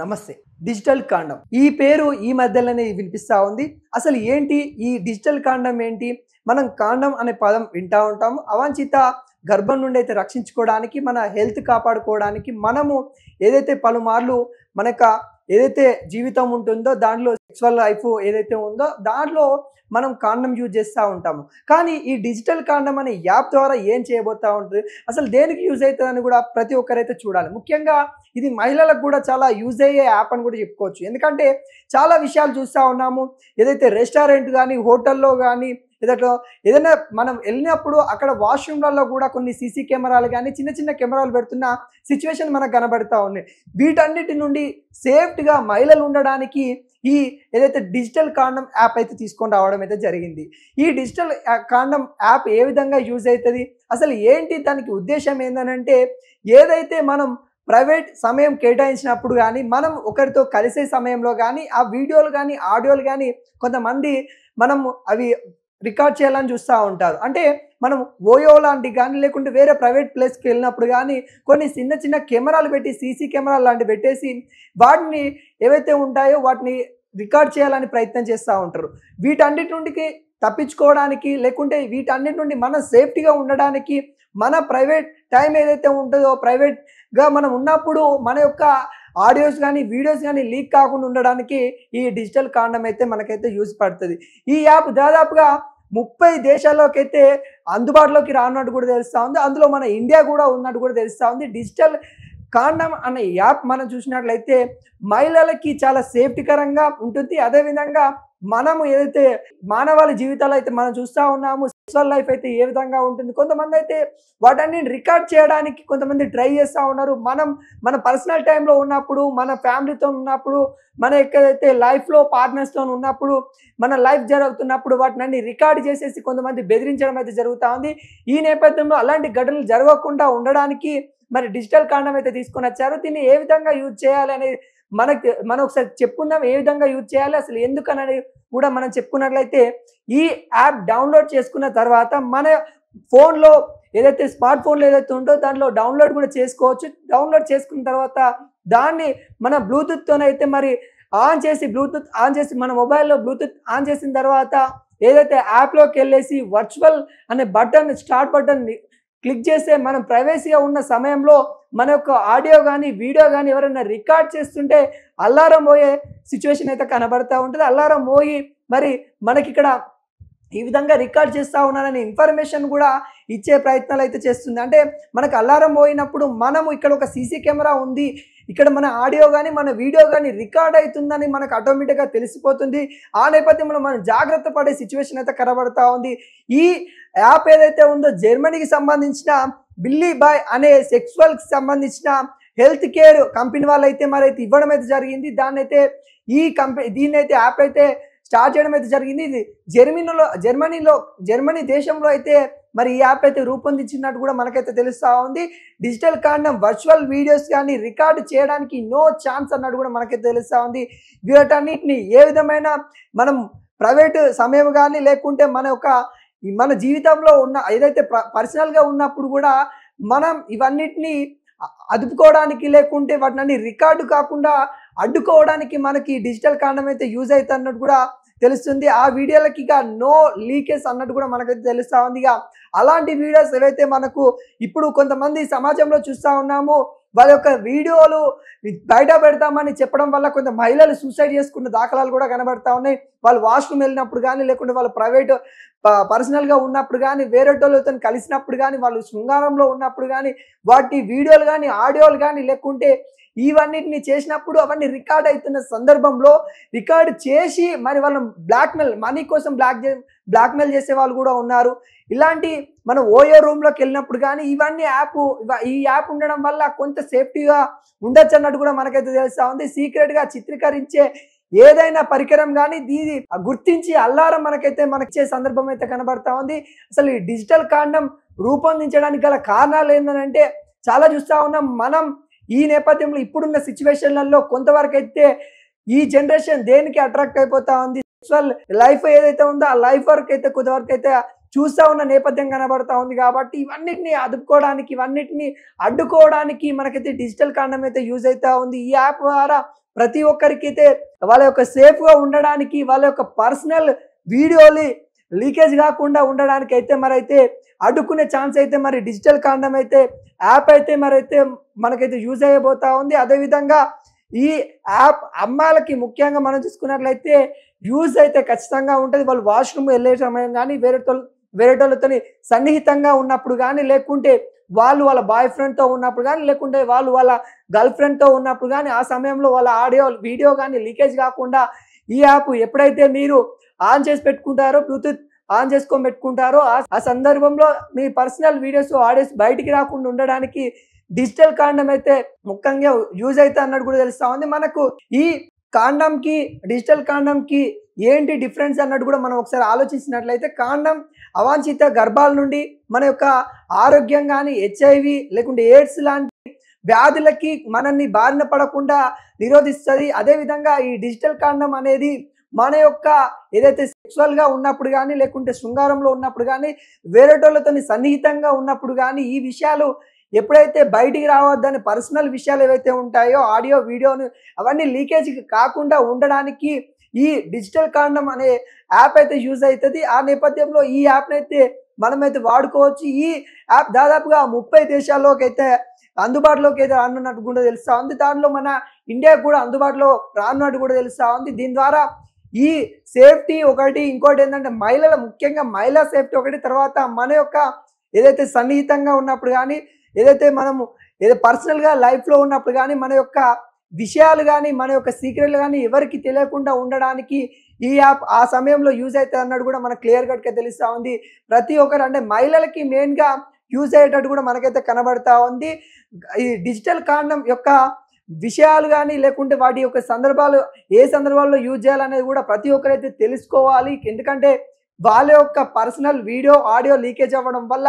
నమస్తే డిజిటల్ కాండం ఈ పేరు ఈ మధ్యలోనే వినిపిస్తూ ఉంది అసలు ఏంటి ఈ డిజిటల్ కాండం ఏంటి మనం కాండం అనే పదం వింటూ ఉంటాము అవాంఛిత గర్భం నుండి అయితే రక్షించుకోవడానికి మన హెల్త్ కాపాడుకోవడానికి మనము ఏదైతే పలుమార్లు మన యొక్క ఏదైతే జీవితం ఉంటుందో దాంట్లో సెక్చువల్ లైఫ్ ఏదైతే ఉందో దాంట్లో మనం కాండం యూజ్ చేస్తూ ఉంటాము కానీ ఈ డిజిటల్ కాండం అనే యాప్ ద్వారా ఏం చేయబోతూ ఉంటుంది అసలు దేనికి యూజ్ అవుతుందని కూడా ప్రతి ఒక్కరైతే చూడాలి ముఖ్యంగా ఇది మహిళలకు కూడా చాలా యూజ్ అయ్యే యాప్ అని కూడా చెప్పుకోవచ్చు ఎందుకంటే చాలా విషయాలు చూస్తూ ఉన్నాము ఏదైతే రెస్టారెంట్ కానీ హోటల్లో కానీ లేదంటే ఏదైనా మనం వెళ్ళినప్పుడు అక్కడ వాష్రూమ్లలో కూడా కొన్ని సీసీ కెమెరాలు కానీ చిన్న చిన్న కెమెరాలు పెడుతున్న సిచ్యువేషన్ మనకు కనబడుతూ ఉంది వీటన్నిటి నుండి సేఫ్ట్గా మహిళలు ఉండడానికి ఈ ఏదైతే డిజిటల్ కాండం యాప్ అయితే తీసుకొని రావడం అయితే జరిగింది ఈ డిజిటల్ కాండం యాప్ ఏ విధంగా యూజ్ అవుతుంది అసలు ఏంటి దానికి ఉద్దేశం ఏంటనంటే ఏదైతే మనం ప్రైవేట్ సమయం కేటాయించినప్పుడు కానీ మనం ఒకరితో కలిసే సమయంలో కానీ ఆ వీడియోలు కానీ ఆడియోలు కానీ కొంతమంది మనం అవి రికార్డ్ చేయాలని చూస్తూ ఉంటారు అంటే మనం ఓయో లాంటి కానీ లేకుంటే వేరే ప్రైవేట్ ప్లేస్కి వెళ్ళినప్పుడు కానీ కొన్ని చిన్న చిన్న కెమెరాలు పెట్టి సీసీ కెమెరాలు లాంటివి పెట్టేసి వాటిని ఏవైతే ఉంటాయో వాటిని రికార్డ్ చేయాలని ప్రయత్నం చేస్తూ ఉంటారు వీటన్నిటి నుండికి తప్పించుకోవడానికి లేకుంటే వీటన్నిటి నుండి మనం సేఫ్టీగా ఉండడానికి మన ప్రైవేట్ టైం ఏదైతే ఉంటుందో ప్రైవేట్గా మనం ఉన్నప్పుడు మన యొక్క ఆడియోస్ కానీ వీడియోస్ కానీ లీక్ కాకుండా ఉండడానికి ఈ డిజిటల్ కాండం అయితే మనకైతే యూజ్ పడుతుంది ఈ యాప్ దాదాపుగా ముప్పై దేశాల్లోకి అయితే అందుబాటులోకి రానున్నట్టు కూడా తెలుస్తూ ఉంది అందులో మన ఇండియా కూడా ఉన్నట్టు కూడా తెలుస్తూ ఉంది డిజిటల్ కాండం అనే యాప్ మనం చూసినట్లయితే మహిళలకి చాలా సేఫ్టీకరంగా ఉంటుంది అదేవిధంగా మనము ఏదైతే మానవాళి జీవితాలు అయితే మనం చూస్తూ ఉన్నాము పర్సనల్ లైఫ్ అయితే ఏ విధంగా ఉంటుంది కొంతమంది అయితే వాటన్ని రికార్డ్ చేయడానికి కొంతమంది ట్రై చేస్తూ ఉన్నారు మనం మన పర్సనల్ టైంలో ఉన్నప్పుడు మన ఫ్యామిలీతో ఉన్నప్పుడు మన ఎక్కడైతే లైఫ్లో పార్ట్నర్స్తో ఉన్నప్పుడు మన లైఫ్ జరుగుతున్నప్పుడు వాటిని రికార్డ్ చేసేసి కొంతమంది బెదిరించడం అయితే జరుగుతూ ఉంది ఈ నేపథ్యంలో అలాంటి ఘటనలు జరగకుండా ఉండడానికి మరి డిజిటల్ కారణం అయితే తీసుకొని వచ్చారు దీన్ని ఏ విధంగా యూజ్ చేయాలి అనేది మనకి మనం ఒకసారి చెప్పుకుందాం ఏ విధంగా యూజ్ చేయాలి అసలు ఎందుకనని కూడా మనం చెప్పుకున్నట్లయితే ఈ యాప్ డౌన్లోడ్ చేసుకున్న తర్వాత మన ఫోన్లో ఏదైతే స్మార్ట్ ఫోన్లో ఏదైతే ఉందో దాంట్లో డౌన్లోడ్ కూడా చేసుకోవచ్చు డౌన్లోడ్ చేసుకున్న తర్వాత దాన్ని మన బ్లూటూత్తోనైతే మరి ఆన్ చేసి బ్లూటూత్ ఆన్ చేసి మన మొబైల్లో బ్లూటూత్ ఆన్ చేసిన తర్వాత ఏదైతే యాప్లోకి వెళ్ళేసి వర్చువల్ అనే బటన్ స్టార్ట్ బటన్ క్లిక్ చేస్తే మనం ప్రైవసీగా ఉన్న సమయంలో మన యొక్క ఆడియో కానీ వీడియో కానీ ఎవరైనా రికార్డ్ చేస్తుంటే అల్లారం పోయే సిచ్యువేషన్ అయితే కనబడతా ఉంటుంది అల్లారం పోయి మరి మనకి ఇక్కడ ఈ విధంగా రికార్డ్ చేస్తూ ఉన్నారనే ఇన్ఫర్మేషన్ కూడా ఇచ్చే ప్రయత్నాలు అయితే చేస్తుంది అంటే మనకు అలారం పోయినప్పుడు మనము ఇక్కడ ఒక సీసీ కెమెరా ఉంది ఇక్కడ మన ఆడియో కానీ మన వీడియో కానీ రికార్డ్ అవుతుందని మనకు ఆటోమేటిక్గా తెలిసిపోతుంది ఆ నేపథ్యంలో మనం జాగ్రత్త పడే సిచ్యువేషన్ అయితే కనబడతా ఉంది ఈ యాప్ ఏదైతే ఉందో జర్మనీకి సంబంధించిన బిల్లీ బాయ్ అనే సెక్స్వల్కి సంబంధించిన హెల్త్ కేర్ కంపెనీ వాళ్ళు అయితే మరి అయితే ఇవ్వడం అయితే జరిగింది దాన్ని అయితే ఈ కంపెనీ దీన్ని అయితే యాప్ అయితే స్టార్ట్ చేయడం అయితే జరిగింది ఇది జర్మనీలో జర్మనీలో జర్మనీ దేశంలో అయితే మరి ఈ యాప్ అయితే రూపొందించినట్టు కూడా మనకైతే తెలుస్తూ ఉంది డిజిటల్ కాండం వర్చువల్ వీడియోస్ కానీ రికార్డు చేయడానికి నో ఛాన్స్ అన్నట్టు కూడా మనకైతే తెలుస్తూ ఉంది వీటన్నిటిని ఏ విధమైన మనం ప్రైవేట్ సమయం కానీ లేకుంటే మన యొక్క మన జీవితంలో ఉన్న ఏదైతే పర్సనల్గా ఉన్నప్పుడు కూడా మనం ఇవన్నిటినీ అదుపుకోవడానికి లేకుంటే వాటిని రికార్డు కాకుండా అడ్డుకోవడానికి మనకి డిజిటల్ కాండం అయితే యూజ్ అన్నట్టు కూడా తెలుస్తుంది ఆ వీడియోలకి ఇక నో లీకేజ్ అన్నట్టు కూడా మనకైతే తెలుస్తూ ఉంది ఇక అలాంటి వీడియోస్ ఏవైతే మనకు ఇప్పుడు కొంతమంది సమాజంలో చూస్తూ ఉన్నాము వాళ్ళ యొక్క వీడియోలు బయట పెడతామని చెప్పడం వల్ల కొంత మహిళలు సూసైడ్ చేసుకున్న దాఖలాలు కూడా కనబడతా ఉన్నాయి వాళ్ళు వాష్రూమ్ వెళ్ళినప్పుడు కానీ లేకుంటే వాళ్ళు ప్రైవేట్ పర్సనల్గా ఉన్నప్పుడు కానీ వేరేటోళ్ళతో కలిసినప్పుడు కానీ వాళ్ళు శృంగారంలో ఉన్నప్పుడు కానీ వాటి వీడియోలు కానీ ఆడియోలు కానీ లేకుంటే ఇవన్నిటిని చేసినప్పుడు అవన్నీ రికార్డ్ అవుతున్న సందర్భంలో రికార్డ్ చేసి మరి వాళ్ళు బ్లాక్మెయిల్ మనీ కోసం బ్లాక్ బ్లాక్మెయిల్ చేసే వాళ్ళు కూడా ఉన్నారు ఇలాంటి మనం ఓయో రూమ్లోకి వెళ్ళినప్పుడు కానీ ఇవన్నీ యాప్ ఈ యాప్ ఉండడం వల్ల కొంత సేఫ్టీగా ఉండొచ్చు అన్నట్టు కూడా మనకైతే తెలుస్తూ ఉంది సీక్రెట్గా చిత్రీకరించే ఏదైనా పరికరం కానీ దీని గుర్తించి అల్లారం మనకైతే మనకిచ్చే సందర్భం అయితే కనబడతా ఉంది అసలు ఈ డిజిటల్ కాండం రూపొందించడానికి గల కారణాలు ఏంటంటే చాలా చూస్తూ ఉన్నాం మనం ఈ నేపథ్యంలో ఇప్పుడున్న సిచ్యువేషన్లలో కొంతవరకు అయితే ఈ జనరేషన్ దేనికి అట్రాక్ట్ అయిపోతా ఉంది సెక్చువల్ లైఫ్ ఏదైతే ఉందో ఆ లైఫ్ వరకు అయితే కొంతవరకు అయితే చూస్తూ ఉన్న నేపథ్యం కనబడతా ఉంది కాబట్టి ఇవన్నిటిని అదుపుకోవడానికి ఇవన్నిటిని అడ్డుకోవడానికి మనకైతే డిజిటల్ కాండం అయితే యూజ్ అవుతూ ఉంది ఈ యాప్ ద్వారా ప్రతి ఒక్కరికైతే వాళ్ళ యొక్క సేఫ్గా ఉండడానికి వాళ్ళ యొక్క పర్సనల్ వీడియోలు లీకేజ్ కాకుండా ఉండడానికి అయితే మరి అయితే అడ్డుకునే ఛాన్స్ అయితే మరి డిజిటల్ కాండం అయితే యాప్ అయితే మరి అయితే మనకైతే యూజ్ అయ్యబోతూ ఉంది అదేవిధంగా ఈ యాప్ అమ్మాయిలకి ముఖ్యంగా మనం చూసుకున్నట్లయితే యూజ్ అయితే ఖచ్చితంగా ఉంటుంది వాళ్ళు వాష్రూమ్ వెళ్ళే సమయం కానీ వేరేటోళ్ళు వేరేటోళ్ళతో సన్నిహితంగా ఉన్నప్పుడు కానీ లేకుంటే వాళ్ళు వాళ్ళ బాయ్ ఫ్రెండ్తో ఉన్నప్పుడు కానీ లేకుంటే వాళ్ళు వాళ్ళ గర్ల్ ఫ్రెండ్తో ఉన్నప్పుడు కానీ ఆ సమయంలో వాళ్ళ ఆడియో వీడియో కానీ లీకేజ్ కాకుండా ఈ యాప్ ఎప్పుడైతే మీరు ఆన్ చేసి పెట్టుకుంటారో బ్లూటూత్ ఆన్ చేసుకొని పెట్టుకుంటారో ఆ సందర్భంలో మీ పర్సనల్ వీడియోస్ ఆడియోస్ బయటికి రాకుండా ఉండడానికి డిజిటల్ కాండం అయితే ముఖ్యంగా యూజ్ అయితే అన్నట్టు కూడా తెలుస్తా ఉంది మనకు ఈ కాండంకి డిజిటల్ కాండంకి ఏంటి డిఫరెన్స్ అన్నట్టు కూడా మనం ఒకసారి ఆలోచించినట్లయితే కాండం అవాంఛిత గర్భాల నుండి మన యొక్క ఆరోగ్యం కానీ హెచ్ఐవి లేకుంటే ఎయిడ్స్ లాంటి వ్యాధులకి మనల్ని బారిన పడకుండా నిరోధిస్తుంది అదేవిధంగా ఈ డిజిటల్ కాండం అనేది మన యొక్క ఏదైతే సెక్సువల్గా ఉన్నప్పుడు కానీ లేకుంటే శృంగారంలో ఉన్నప్పుడు కానీ వేరేటోళ్ళతో సన్నిహితంగా ఉన్నప్పుడు కానీ ఈ విషయాలు ఎప్పుడైతే బయటికి రావద్దని పర్సనల్ విషయాలు ఏవైతే ఉంటాయో ఆడియో వీడియోను అవన్నీ లీకేజ్ కాకుండా ఉండడానికి ఈ డిజిటల్ కాండం అనే యాప్ అయితే యూజ్ అవుతుంది ఆ నేపథ్యంలో ఈ యాప్ని అయితే మనమైతే వాడుకోవచ్చు ఈ యాప్ దాదాపుగా ముప్పై దేశాల్లోకి అయితే అందుబాటులోకి అయితే రానున్నట్టు కూడా తెలుస్తూ ఉంది దానిలో మన ఇండియా కూడా అందుబాటులో రానున్నట్టు కూడా తెలుస్తూ ఉంది దీని ద్వారా ఈ సేఫ్టీ ఒకటి ఇంకోటి ఏంటంటే మహిళల ముఖ్యంగా మహిళా సేఫ్టీ ఒకటి తర్వాత మన యొక్క ఏదైతే సన్నిహితంగా ఉన్నప్పుడు కానీ ఏదైతే మనము ఏదో పర్సనల్గా లైఫ్లో ఉన్నప్పుడు కానీ మన యొక్క విషయాలు కానీ మన యొక్క సీక్రెట్లు కానీ ఎవరికి తెలియకుండా ఉండడానికి ఈ యాప్ ఆ సమయంలో యూజ్ అవుతుంది అన్నట్టు కూడా మనకు క్లియర్ కట్గా తెలుస్తూ ఉంది ప్రతి ఒక్కరు అంటే మహిళలకి మెయిన్గా యూజ్ అయ్యేటట్టు కూడా మనకైతే కనబడతా ఉంది ఈ డిజిటల్ కాండం యొక్క విషయాలు కానీ లేకుంటే వాటి యొక్క సందర్భాలు ఏ సందర్భాల్లో యూజ్ చేయాలనేది కూడా ప్రతి ఒక్కరైతే తెలుసుకోవాలి ఎందుకంటే వాళ్ళ యొక్క పర్సనల్ వీడియో ఆడియో లీకేజ్ అవ్వడం వల్ల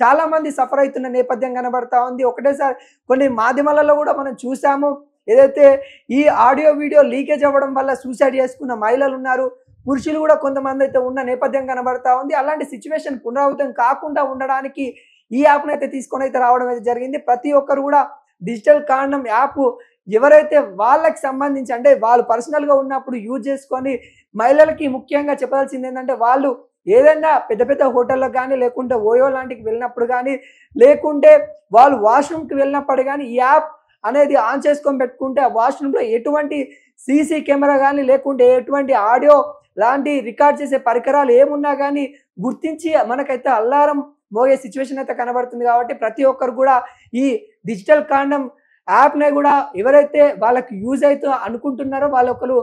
చాలామంది సఫర్ అవుతున్న నేపథ్యం కనబడతా ఉంది ఒకటేసారి కొన్ని మాధ్యమాలలో కూడా మనం చూసాము ఏదైతే ఈ ఆడియో వీడియో లీకేజ్ అవ్వడం వల్ల సూసైడ్ చేసుకున్న మహిళలు ఉన్నారు పురుషులు కూడా కొంతమంది అయితే ఉన్న నేపథ్యం కనబడతా ఉంది అలాంటి సిచ్యువేషన్ పునరావృతం కాకుండా ఉండడానికి ఈ యాప్ను అయితే తీసుకొని అయితే రావడం అయితే జరిగింది ప్రతి ఒక్కరు కూడా డిజిటల్ కారణం యాప్ ఎవరైతే వాళ్ళకి సంబంధించి అంటే వాళ్ళు పర్సనల్గా ఉన్నప్పుడు యూజ్ చేసుకొని మహిళలకి ముఖ్యంగా చెప్పాల్సింది ఏంటంటే వాళ్ళు ఏదైనా పెద్ద పెద్ద హోటల్లో కానీ లేకుంటే ఓయో లాంటికి వెళ్ళినప్పుడు కానీ లేకుంటే వాళ్ళు వాష్రూమ్కి వెళ్ళినప్పుడు కానీ ఈ యాప్ అనేది ఆన్ చేసుకొని పెట్టుకుంటే ఆ వాష్రూమ్లో ఎటువంటి సీసీ కెమెరా కానీ లేకుంటే ఎటువంటి ఆడియో లాంటి రికార్డ్ చేసే పరికరాలు ఏమున్నా కానీ గుర్తించి మనకైతే అల్లారం మోగే సిచ్యువేషన్ అయితే కనబడుతుంది కాబట్టి ప్రతి ఒక్కరు కూడా ఈ డిజిటల్ కాండం యాప్నే కూడా ఎవరైతే వాళ్ళకి యూజ్ అయితే అనుకుంటున్నారో వాళ్ళొకరు